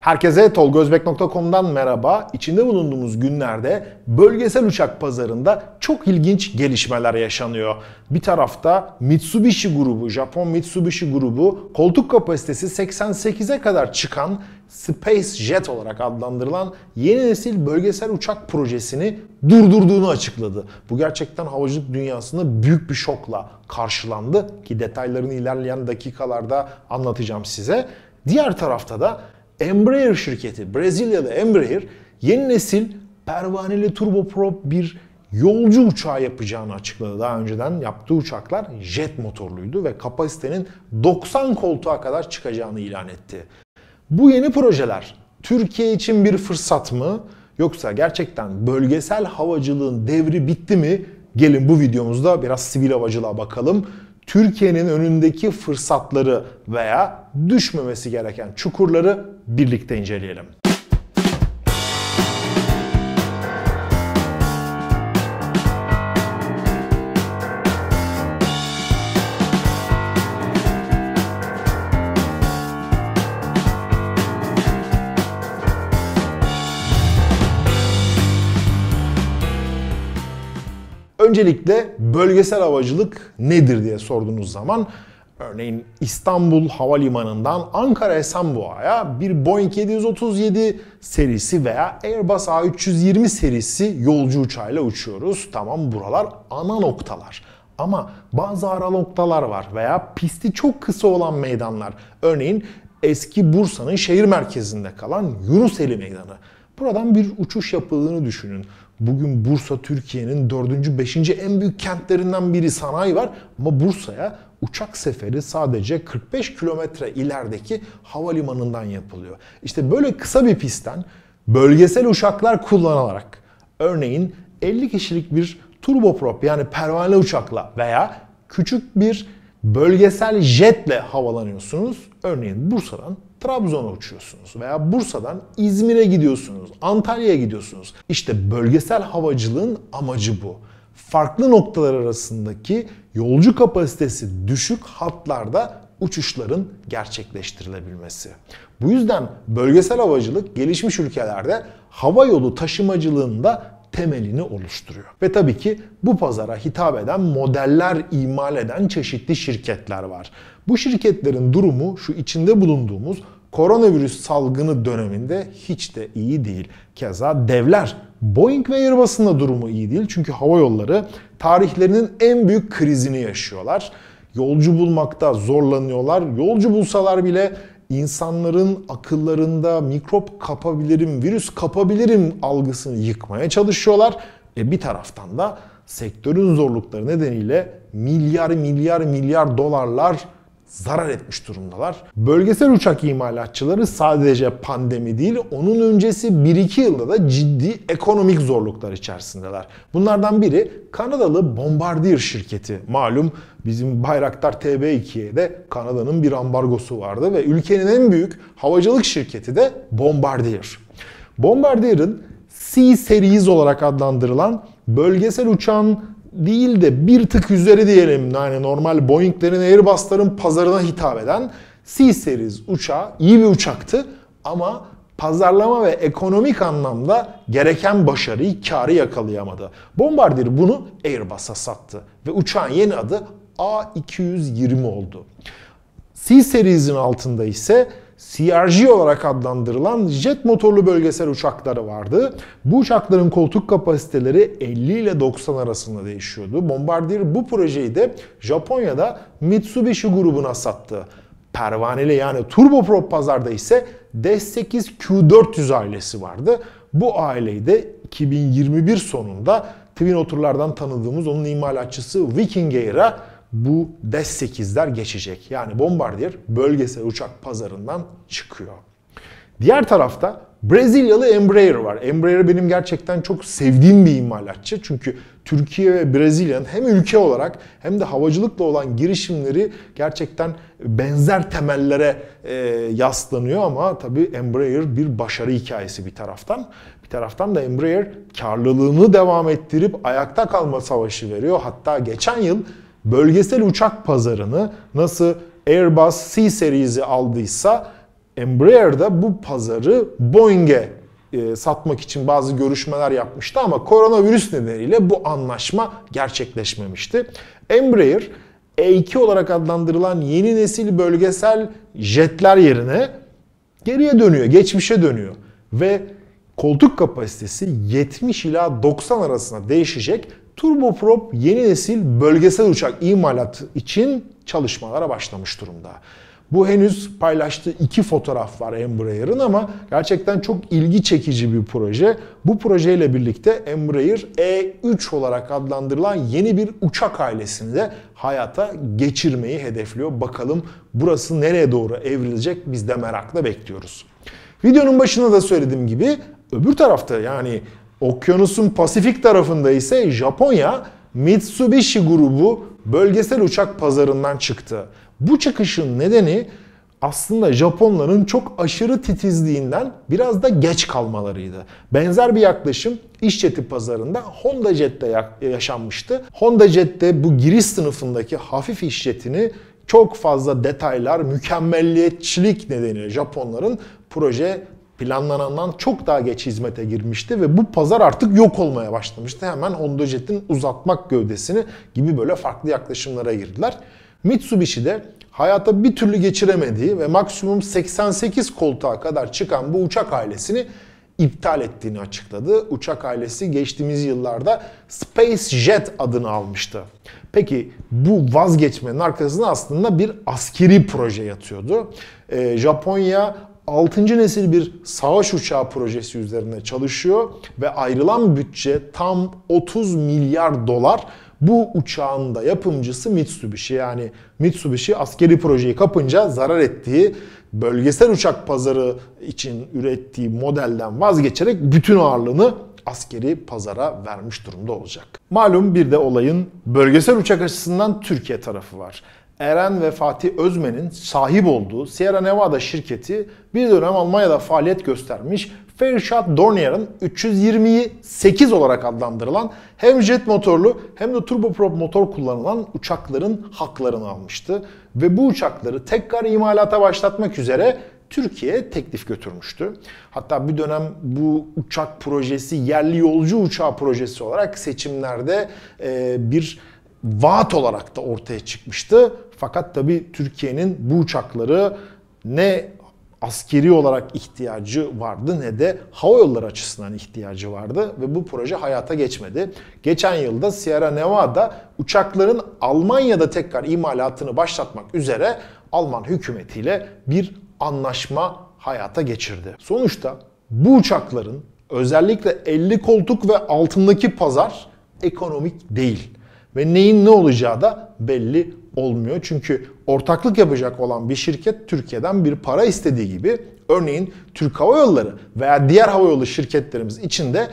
Herkese tolgozbek.com'dan merhaba. İçinde bulunduğumuz günlerde bölgesel uçak pazarında çok ilginç gelişmeler yaşanıyor. Bir tarafta Mitsubishi grubu, Japon Mitsubishi grubu koltuk kapasitesi 88'e kadar çıkan Space Jet olarak adlandırılan yeni nesil bölgesel uçak projesini durdurduğunu açıkladı. Bu gerçekten havacılık dünyasında büyük bir şokla karşılandı ki detaylarını ilerleyen dakikalarda anlatacağım size. Diğer tarafta da Embraer şirketi, Brezilya'da Embraer yeni nesil pervaneli turboprop bir yolcu uçağı yapacağını açıkladı. Daha önceden yaptığı uçaklar jet motorluydu ve kapasitenin 90 koltuğa kadar çıkacağını ilan etti. Bu yeni projeler Türkiye için bir fırsat mı yoksa gerçekten bölgesel havacılığın devri bitti mi? Gelin bu videomuzda biraz sivil havacılığa bakalım. Türkiye'nin önündeki fırsatları veya düşmemesi gereken çukurları birlikte inceleyelim. Öncelikle bölgesel havacılık nedir diye sorduğunuz zaman örneğin İstanbul Havalimanı'ndan Ankara Esenboğa'ya bir Boeing 737 serisi veya Airbus A320 serisi yolcu uçağıyla uçuyoruz. Tamam buralar ana noktalar. Ama bazı ara noktalar var veya pisti çok kısa olan meydanlar. Örneğin eski Bursa'nın şehir merkezinde kalan Yunuseli Meydanı. Buradan bir uçuş yapıldığını düşünün. Bugün Bursa Türkiye'nin dördüncü beşinci en büyük kentlerinden biri sanayi var ama Bursa'ya uçak seferi sadece 45 kilometre ilerideki havalimanından yapılıyor. İşte böyle kısa bir pistten bölgesel uçaklar kullanılarak örneğin 50 kişilik bir turboprop yani pervane uçakla veya küçük bir bölgesel jetle havalanıyorsunuz. Örneğin Bursa'dan Trabzon'a uçuyorsunuz veya Bursa'dan İzmir'e gidiyorsunuz, Antalya'ya gidiyorsunuz. İşte bölgesel havacılığın amacı bu. Farklı noktalar arasındaki yolcu kapasitesi düşük hatlarda uçuşların gerçekleştirilebilmesi. Bu yüzden bölgesel havacılık gelişmiş ülkelerde hava yolu taşımacılığında temelini oluşturuyor. Ve tabii ki bu pazara hitap eden modeller imal eden çeşitli şirketler var. Bu şirketlerin durumu şu içinde bulunduğumuz koronavirüs salgını döneminde hiç de iyi değil. Keza devler Boeing ve Airbus'un da durumu iyi değil. Çünkü hava yolları tarihlerinin en büyük krizini yaşıyorlar. Yolcu bulmakta zorlanıyorlar. Yolcu bulsalar bile insanların akıllarında mikrop kapabilirim, virüs kapabilirim algısını yıkmaya çalışıyorlar. E bir taraftan da sektörün zorlukları nedeniyle milyar milyar milyar dolarlar zarar etmiş durumdalar. Bölgesel uçak imalatçıları sadece pandemi değil, onun öncesi 1-2 yılda da ciddi ekonomik zorluklar içerisindeler. Bunlardan biri Kanadalı Bombardier şirketi. Malum bizim Bayraktar TB2'ye de Kanada'nın bir ambargosu vardı ve ülkenin en büyük havacılık şirketi de Bombardier. Bombardier'ın C-Series olarak adlandırılan bölgesel uçağın değil de bir tık üzeri diyelim yani normal Boeing'lerin Airbus'ların pazarına hitap eden C-Series uçağı iyi bir uçaktı ama pazarlama ve ekonomik anlamda gereken başarıyı, karı yakalayamadı. Bombardier bunu Airbus'a sattı ve uçağın yeni adı A220 oldu. C-Series'in altında ise CRG olarak adlandırılan jet motorlu bölgesel uçakları vardı. Bu uçakların koltuk kapasiteleri 50 ile 90 arasında değişiyordu. Bombardier bu projeyi de Japonya'da Mitsubishi grubuna sattı. Pervaneli yani turboprop pazarda ise D8 Q400 ailesi vardı. Bu aileyi de 2021 sonunda Twin Otur'lardan tanıdığımız onun imalatçısı Viking Air'a bu Dash 8'ler geçecek. Yani Bombardier bölgesel uçak pazarından çıkıyor. Diğer tarafta Brezilyalı Embraer var. Embraer benim gerçekten çok sevdiğim bir imalatçı. Çünkü Türkiye ve Brezilya'nın hem ülke olarak hem de havacılıkla olan girişimleri gerçekten benzer temellere e, yaslanıyor ama tabii Embraer bir başarı hikayesi bir taraftan. Bir taraftan da Embraer karlılığını devam ettirip ayakta kalma savaşı veriyor. Hatta geçen yıl bölgesel uçak pazarını nasıl Airbus C serisi aldıysa Embraer de bu pazarı Boeing'e e, satmak için bazı görüşmeler yapmıştı ama koronavirüs nedeniyle bu anlaşma gerçekleşmemişti. Embraer E2 olarak adlandırılan yeni nesil bölgesel jetler yerine geriye dönüyor, geçmişe dönüyor ve koltuk kapasitesi 70 ila 90 arasında değişecek turboprop yeni nesil bölgesel uçak imalatı için çalışmalara başlamış durumda. Bu henüz paylaştığı iki fotoğraf var Embraer'ın ama gerçekten çok ilgi çekici bir proje. Bu projeyle birlikte Embraer E3 olarak adlandırılan yeni bir uçak ailesini de hayata geçirmeyi hedefliyor. Bakalım burası nereye doğru evrilecek biz de merakla bekliyoruz. Videonun başında da söylediğim gibi öbür tarafta yani Okyanusun Pasifik tarafında ise Japonya Mitsubishi grubu bölgesel uçak pazarından çıktı. Bu çıkışın nedeni aslında Japonların çok aşırı titizliğinden biraz da geç kalmalarıydı. Benzer bir yaklaşım iş jeti pazarında Honda Jet'te yaşanmıştı. Honda Jet'te bu giriş sınıfındaki hafif iş jetini çok fazla detaylar, mükemmelliyetçilik nedeniyle Japonların proje planlanandan çok daha geç hizmete girmişti ve bu pazar artık yok olmaya başlamıştı. Hemen Honda Jet'in uzatmak gövdesini gibi böyle farklı yaklaşımlara girdiler. Mitsubishi de hayata bir türlü geçiremediği ve maksimum 88 koltuğa kadar çıkan bu uçak ailesini iptal ettiğini açıkladı. Uçak ailesi geçtiğimiz yıllarda Space Jet adını almıştı. Peki bu vazgeçmenin arkasında aslında bir askeri proje yatıyordu. Ee, Japonya 6. nesil bir savaş uçağı projesi üzerine çalışıyor ve ayrılan bütçe tam 30 milyar dolar. Bu uçağın da yapımcısı Mitsubishi. Yani Mitsubishi askeri projeyi kapınca zarar ettiği bölgesel uçak pazarı için ürettiği modelden vazgeçerek bütün ağırlığını askeri pazara vermiş durumda olacak. Malum bir de olayın bölgesel uçak açısından Türkiye tarafı var. Eren ve Fatih Özmen'in sahip olduğu Sierra Nevada şirketi bir dönem Almanya'da faaliyet göstermiş Fairshot Dornier'ın 320'yi 8 olarak adlandırılan hem jet motorlu hem de turboprop motor kullanılan uçakların haklarını almıştı. Ve bu uçakları tekrar imalata başlatmak üzere Türkiye'ye teklif götürmüştü. Hatta bir dönem bu uçak projesi yerli yolcu uçağı projesi olarak seçimlerde e, bir vaat olarak da ortaya çıkmıştı. Fakat tabi Türkiye'nin bu uçakları ne askeri olarak ihtiyacı vardı ne de hava yolları açısından ihtiyacı vardı ve bu proje hayata geçmedi. Geçen yılda Sierra Nevada uçakların Almanya'da tekrar imalatını başlatmak üzere Alman hükümetiyle bir anlaşma hayata geçirdi. Sonuçta bu uçakların özellikle 50 koltuk ve altındaki pazar ekonomik değil. Ve neyin ne olacağı da belli olmuyor. Çünkü ortaklık yapacak olan bir şirket Türkiye'den bir para istediği gibi örneğin Türk Hava Yolları veya diğer havayolu şirketlerimiz için de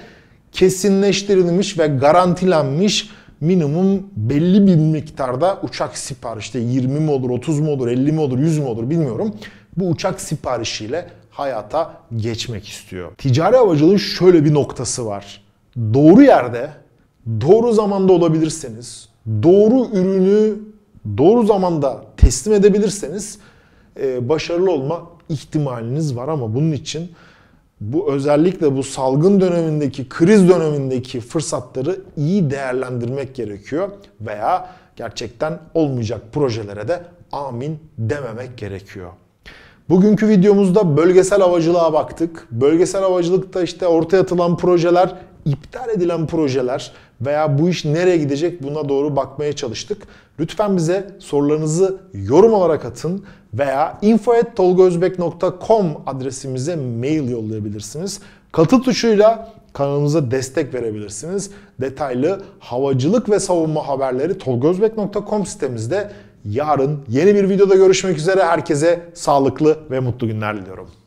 kesinleştirilmiş ve garantilenmiş minimum belli bir miktarda uçak siparişi işte 20 mi olur, 30 mu olur, 50 mi olur, 100 mü olur bilmiyorum. Bu uçak siparişiyle hayata geçmek istiyor. Ticari havacılığın şöyle bir noktası var. Doğru yerde doğru zamanda olabilirseniz, doğru ürünü doğru zamanda teslim edebilirseniz e, başarılı olma ihtimaliniz var ama bunun için bu özellikle bu salgın dönemindeki, kriz dönemindeki fırsatları iyi değerlendirmek gerekiyor veya gerçekten olmayacak projelere de amin dememek gerekiyor. Bugünkü videomuzda bölgesel havacılığa baktık. Bölgesel havacılıkta işte ortaya atılan projeler, iptal edilen projeler, veya bu iş nereye gidecek buna doğru bakmaya çalıştık. Lütfen bize sorularınızı yorum olarak atın veya info.tolgozbek.com adresimize mail yollayabilirsiniz. Katı tuşuyla kanalımıza destek verebilirsiniz. Detaylı havacılık ve savunma haberleri tolgozbek.com sitemizde yarın yeni bir videoda görüşmek üzere. Herkese sağlıklı ve mutlu günler diliyorum.